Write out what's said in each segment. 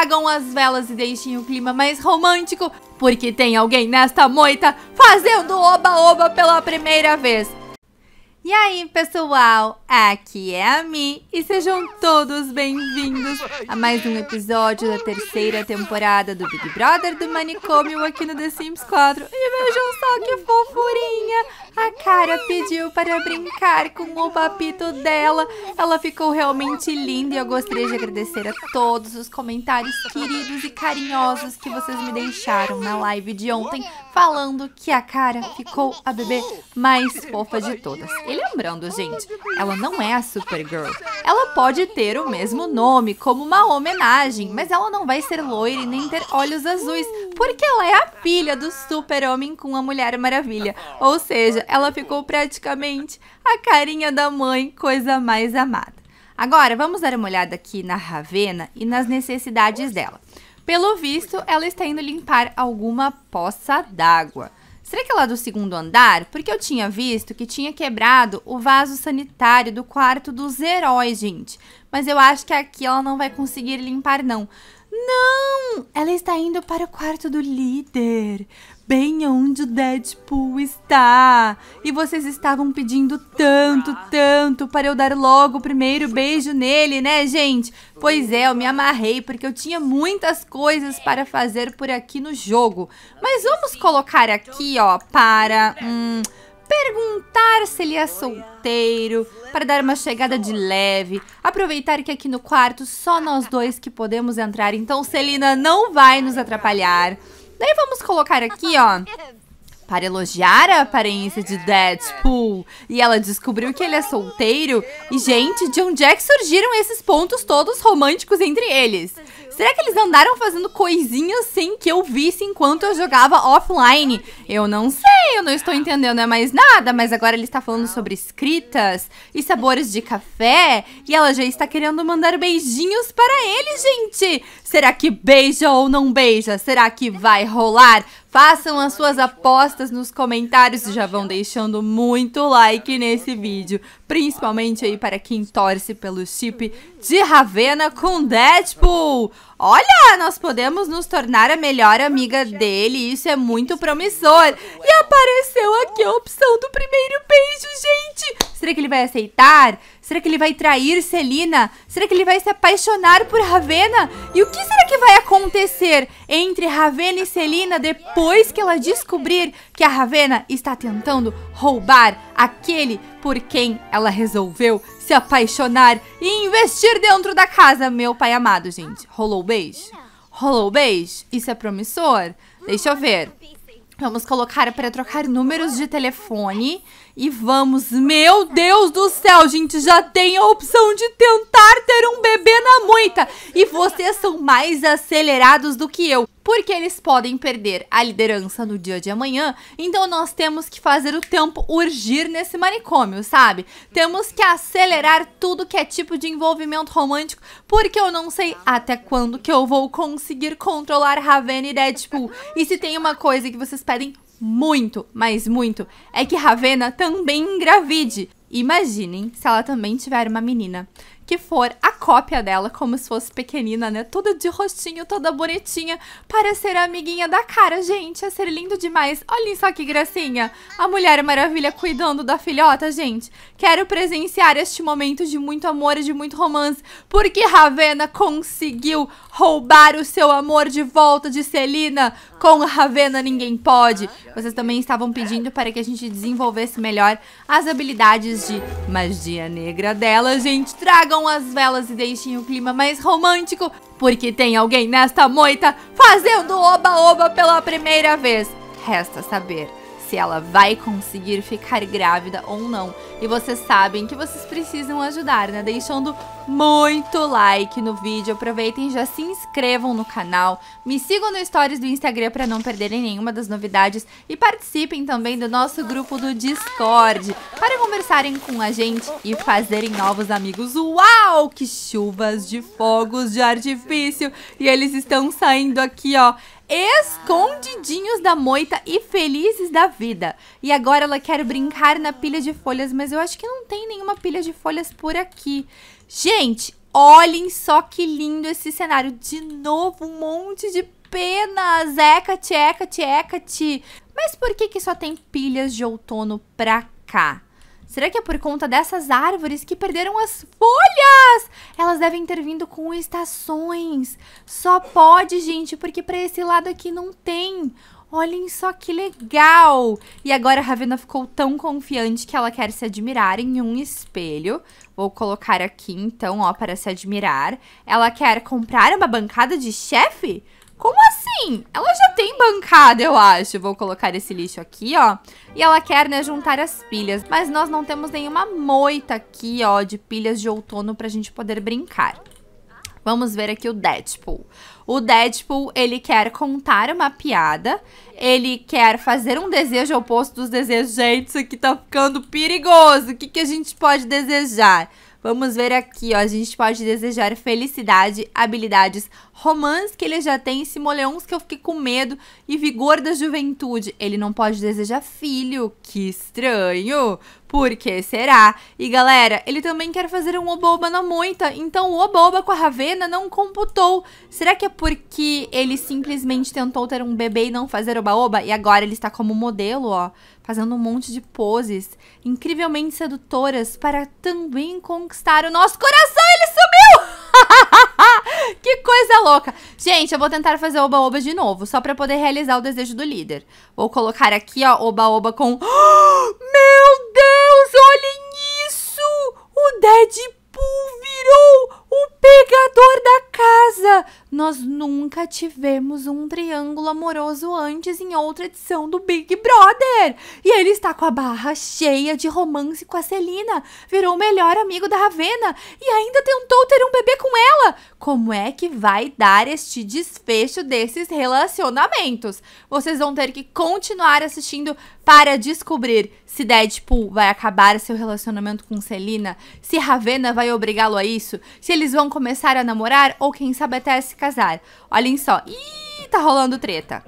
apagam as velas e deixem o clima mais romântico, porque tem alguém nesta moita fazendo oba-oba pela primeira vez. E aí, pessoal, aqui é a Mi e sejam todos bem-vindos a mais um episódio da terceira temporada do Big Brother do Manicômio aqui no The Sims 4. E vejam só que fofurinha! A Cara pediu para brincar com o papito dela. Ela ficou realmente linda e eu gostaria de agradecer a todos os comentários queridos e carinhosos que vocês me deixaram na live de ontem, falando que a Cara ficou a bebê mais fofa de todas. E lembrando, gente, ela não é a Supergirl. Ela pode ter o mesmo nome, como uma homenagem, mas ela não vai ser loira e nem ter olhos azuis, porque ela é a filha do Super-Homem com a Mulher Maravilha. Ou seja, seja, ela ficou praticamente a carinha da mãe, coisa mais amada. Agora, vamos dar uma olhada aqui na Ravena e nas necessidades dela. Pelo visto, ela está indo limpar alguma poça d'água. Será que ela é do segundo andar? Porque eu tinha visto que tinha quebrado o vaso sanitário do quarto dos heróis, gente. Mas eu acho que aqui ela não vai conseguir limpar, não. Não! Ela está indo para o quarto do líder, bem onde o Deadpool está. E vocês estavam pedindo tanto, tanto para eu dar logo o primeiro beijo nele, né, gente? Pois é, eu me amarrei porque eu tinha muitas coisas para fazer por aqui no jogo. Mas vamos colocar aqui, ó, para. Hum, perguntar se ele é solteiro, para dar uma chegada de leve, aproveitar que aqui no quarto só nós dois que podemos entrar, então Celina não vai nos atrapalhar. Daí vamos colocar aqui, ó, para elogiar a aparência de Deadpool. E ela descobriu que ele é solteiro. E, gente, de onde é que surgiram esses pontos todos românticos entre eles? Será que eles andaram fazendo coisinhas sem que eu visse enquanto eu jogava offline? Eu não sei, eu não estou entendendo é mais nada, mas agora ele está falando sobre escritas e sabores de café e ela já está querendo mandar beijinhos para ele, gente! Será que beija ou não beija? Será que vai rolar? Façam as suas apostas nos comentários e já vão deixando muito like nesse vídeo, principalmente aí para quem torce pelo chip de Ravena com Deadpool. Olha, nós podemos nos tornar a melhor amiga dele, isso é muito promissor. E apareceu aqui a opção do primeiro beijo, gente. Será que ele vai aceitar? Será que ele vai trair Celina? Será que ele vai se apaixonar por Ravena? E o que será que vai acontecer entre Ravena e Celina depois que ela descobrir que a Ravena está tentando roubar aquele por quem ela resolveu se apaixonar e investir dentro da casa, meu pai amado, gente. Rolou beijo? Rolou beijo? Isso é promissor? Deixa eu ver. Vamos colocar para trocar números de telefone e vamos, meu Deus do céu, gente, já tem a opção de tentar ter um bebê na moita. E vocês são mais acelerados do que eu, porque eles podem perder a liderança no dia de amanhã. Então nós temos que fazer o tempo urgir nesse manicômio, sabe? Temos que acelerar tudo que é tipo de envolvimento romântico, porque eu não sei até quando que eu vou conseguir controlar Raven e Deadpool. E se tem uma coisa que vocês pedem muito, mas muito, é que Ravena também engravide. Imaginem se ela também tiver uma menina que for a cópia dela, como se fosse pequenina, né? Toda de rostinho, toda bonitinha, para ser a amiguinha da cara, gente. É ser lindo demais. Olhem só que gracinha. A Mulher Maravilha cuidando da filhota, gente. Quero presenciar este momento de muito amor e de muito romance, porque Ravena conseguiu roubar o seu amor de volta de Celina. Com Ravena ninguém pode. Vocês também estavam pedindo para que a gente desenvolvesse melhor as habilidades de magia negra dela, gente. Tragam acendam as velas e deixem o clima mais romântico, porque tem alguém nesta moita fazendo oba-oba pela primeira vez. Resta saber se ela vai conseguir ficar grávida ou não. E vocês sabem que vocês precisam ajudar, né? Deixando muito like no vídeo. Aproveitem e já se inscrevam no canal. Me sigam no Stories do Instagram para não perderem nenhuma das novidades. E participem também do nosso grupo do Discord para conversarem com a gente e fazerem novos amigos. Uau! Que chuvas de fogos de artifício! E eles estão saindo aqui, ó escondidinhos da moita e felizes da vida. E agora ela quer brincar na pilha de folhas, mas eu acho que não tem nenhuma pilha de folhas por aqui. Gente, olhem só que lindo esse cenário. De novo, um monte de penas. Hecate, Hecate, Hecate. Mas por que, que só tem pilhas de outono pra cá? Será que é por conta dessas árvores que perderam as folhas? Elas devem ter vindo com estações. Só pode, gente, porque para esse lado aqui não tem. Olhem só que legal! E agora a Ravena ficou tão confiante que ela quer se admirar em um espelho. Vou colocar aqui, então, ó, para se admirar. Ela quer comprar uma bancada de chefe? Como assim? Ela já tem bancada, eu acho. Vou colocar esse lixo aqui, ó. E ela quer, né, juntar as pilhas. Mas nós não temos nenhuma moita aqui, ó, de pilhas de outono pra gente poder brincar. Vamos ver aqui o Deadpool. O Deadpool, ele quer contar uma piada, ele quer fazer um desejo oposto dos desejos. Gente, isso aqui tá ficando perigoso. O que, que a gente pode desejar? Vamos ver aqui, ó. A gente pode desejar felicidade, habilidades, romance que ele já tem, simoleons que eu fiquei com medo e vigor da juventude. Ele não pode desejar filho, que estranho. Por que será? E galera, ele também quer fazer um Oboba na moita, então o Oboba com a Ravena não computou. Será que é porque ele simplesmente tentou ter um bebê e não fazer Oba-Oba? E agora ele está como modelo, ó, fazendo um monte de poses incrivelmente sedutoras para também conquistar o nosso coração. Ele Hahaha. que coisa louca. Gente, eu vou tentar fazer oba-oba de novo, só pra poder realizar o desejo do líder. Vou colocar aqui, ó, oba-oba com... meu Deus, nunca tivemos um triângulo amoroso antes em outra edição do Big Brother. E ele está com a barra cheia de romance com a Celina, virou o melhor amigo da Ravena e ainda tentou ter um bebê com ela. Como é que vai dar este desfecho desses relacionamentos? Vocês vão ter que continuar assistindo para descobrir se Deadpool vai acabar seu relacionamento com Celina, se Ravena vai obrigá-lo a isso, se eles vão começar a namorar ou quem sabe até se casar. Olha olhem só. Ih, tá rolando treta.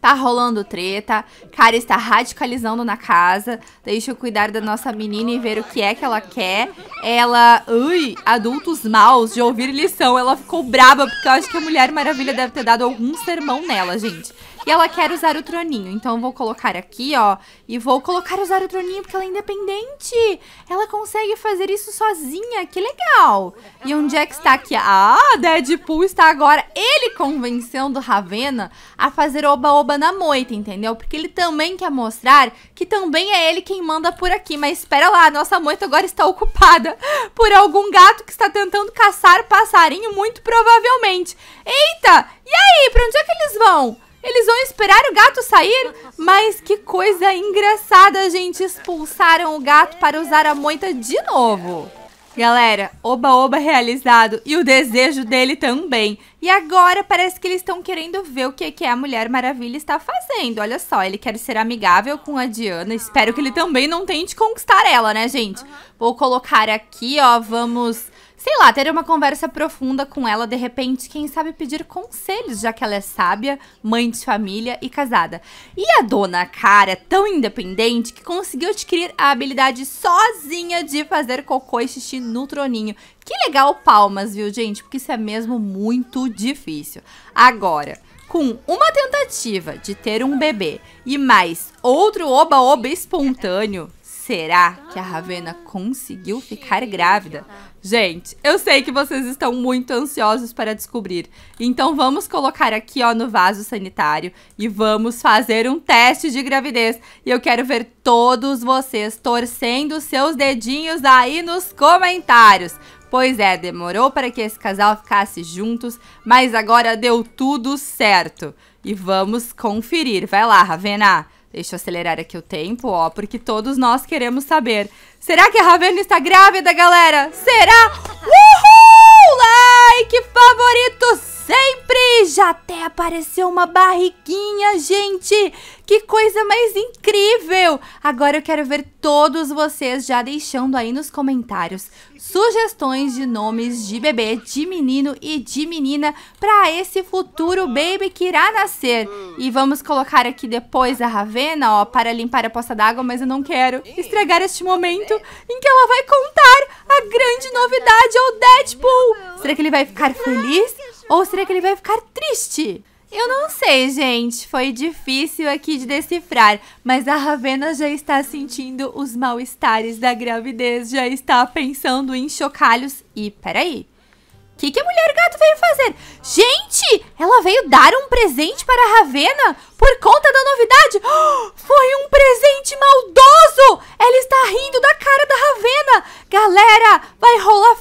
Tá rolando treta. Cara está radicalizando na casa. Deixa eu cuidar da nossa menina e ver o que é que ela quer. Ela. Ui, adultos maus de ouvir lição. Ela ficou braba porque eu acho que a Mulher Maravilha deve ter dado algum sermão nela, gente. E ela quer usar o troninho. Então eu vou colocar aqui, ó. E vou colocar usar o troninho porque ela é independente. Ela consegue fazer isso sozinha. Que legal. E onde é que está aqui? Ah, Deadpool está agora ele convencendo Ravena a fazer oba-oba na moita, entendeu? Porque ele também quer mostrar que também é ele quem manda por aqui. Mas espera lá, a nossa moita agora está ocupada por algum gato que está tentando caçar passarinho, muito provavelmente. Eita! E aí, pra onde é que eles vão? Eles vão esperar o gato sair? Mas que coisa engraçada, gente. Expulsaram o gato para usar a moita de novo. Galera, oba-oba realizado e o desejo dele também. E agora parece que eles estão querendo ver o que, que a Mulher Maravilha está fazendo. Olha só, ele quer ser amigável com a Diana. Espero que ele também não tente conquistar ela, né, gente? Vou colocar aqui, ó, vamos sei lá, ter uma conversa profunda com ela, de repente, quem sabe pedir conselhos, já que ela é sábia, mãe de família e casada. E a dona Cara é tão independente que conseguiu adquirir a habilidade sozinha de fazer cocô e xixi no troninho. Que legal, palmas, viu, gente? Porque isso é mesmo muito difícil. Agora, com uma tentativa de ter um bebê e mais outro oba-oba espontâneo, será que a Ravena conseguiu ficar grávida? Gente, eu sei que vocês estão muito ansiosos para descobrir. Então vamos colocar aqui ó no vaso sanitário e vamos fazer um teste de gravidez. E eu quero ver todos vocês torcendo seus dedinhos aí nos comentários. Pois é, demorou para que esse casal ficasse juntos, mas agora deu tudo certo. E vamos conferir. Vai lá, Ravena. Deixa eu acelerar aqui o tempo, ó, porque todos nós queremos saber. Será que a Ravena está grávida, galera? Será? Uhul! like favorito sempre! Já até apareceu uma barriguinha, gente! Que coisa mais incrível! Agora eu quero ver todos vocês já deixando aí nos comentários sugestões de nomes de bebê, de menino e de menina para esse futuro baby que irá nascer. E vamos colocar aqui depois a Ravena, ó, para limpar a poça d'água, mas eu não quero estragar este momento em que ela vai contar a grande novidade ao Deadpool. Será que ele vai ficar feliz? Ou será que ele vai ficar triste? Eu não sei, gente. Foi difícil aqui de decifrar, mas a Ravena já está sentindo os mal-estares da gravidez, já está pensando em chocalhos. E peraí. O que, que a mulher gato veio fazer? Gente, ela veio dar um presente para a Ravena por conta da novidade. Oh, foi um presente maldoso! Ela está rindo da cara da Ravena. Galera, vai rolar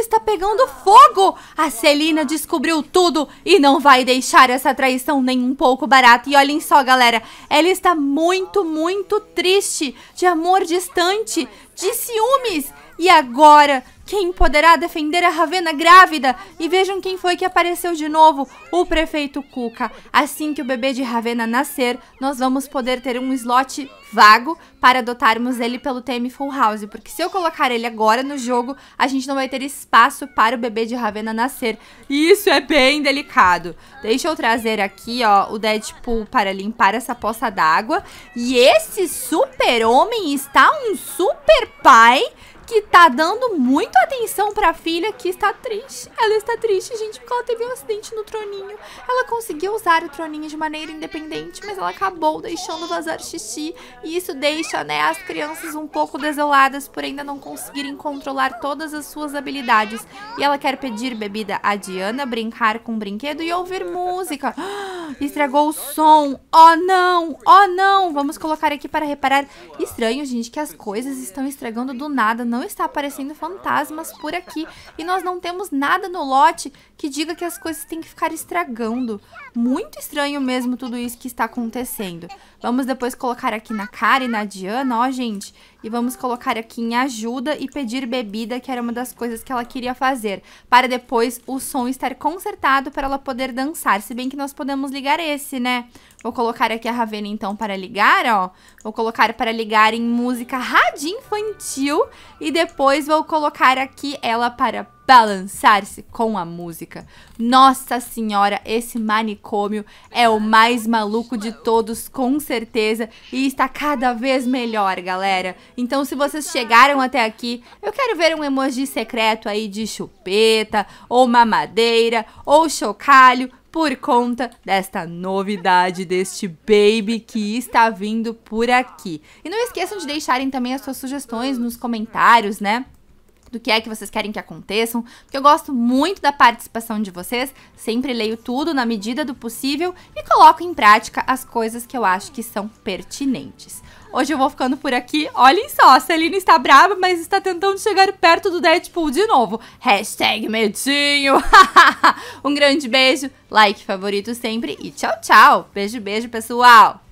está pegando fogo! A Celina descobriu tudo e não vai deixar essa traição nem um pouco barata. E olhem só, galera, ela está muito, muito triste, de amor distante, de ciúmes. E agora quem poderá defender a Ravena grávida? E vejam quem foi que apareceu de novo: o prefeito Cuca. Assim que o bebê de Ravena nascer, nós vamos poder ter um slot vago para adotarmos ele pelo TM Full House, porque se eu colocar ele agora no jogo, a gente não vai ter espaço para o bebê de Ravena nascer. E isso é bem delicado. Deixa eu trazer aqui, ó, o Deadpool para limpar essa poça d'água. E esse super-homem está um super pai que tá dando muita atenção pra filha que está triste. Ela está triste, gente, porque ela teve um acidente no troninho. Ela conseguiu usar o troninho de maneira independente, mas ela acabou deixando vazar xixi. E isso deixa, né, as crianças um pouco desoladas por ainda não conseguirem controlar todas as suas habilidades. E ela quer pedir bebida a Diana, brincar com um brinquedo e ouvir música. Ah, estragou o som. Oh, não! Oh, não! Vamos colocar aqui para reparar. Estranho, gente, que as coisas estão estragando do nada, não não está aparecendo fantasmas por aqui e nós não temos nada no lote que diga que as coisas têm que ficar estragando. Muito estranho mesmo tudo isso que está acontecendo. Vamos depois colocar aqui na cara e na Diana, ó, gente. E vamos colocar aqui em ajuda e pedir bebida, que era uma das coisas que ela queria fazer. Para depois o som estar consertado para ela poder dançar. Se bem que nós podemos ligar esse, né? Vou colocar aqui a Ravena, então, para ligar, ó. Vou colocar para ligar em música rádio infantil. E depois vou colocar aqui ela para balançar-se com a música. Nossa Senhora, esse manicômio é o mais maluco de todos, com certeza, e está cada vez melhor, galera. Então, se vocês chegaram até aqui, eu quero ver um emoji secreto aí de chupeta, ou mamadeira, ou chocalho, por conta desta novidade, deste baby que está vindo por aqui. E não esqueçam de deixarem também as suas sugestões nos comentários, né? do que é que vocês querem que aconteçam, porque eu gosto muito da participação de vocês, sempre leio tudo na medida do possível e coloco em prática as coisas que eu acho que são pertinentes. Hoje eu vou ficando por aqui. Olhem só, a Celina está brava, mas está tentando chegar perto do Deadpool de novo. Hashtag medinho. um grande beijo, like favorito sempre e tchau, tchau. Beijo, beijo, pessoal.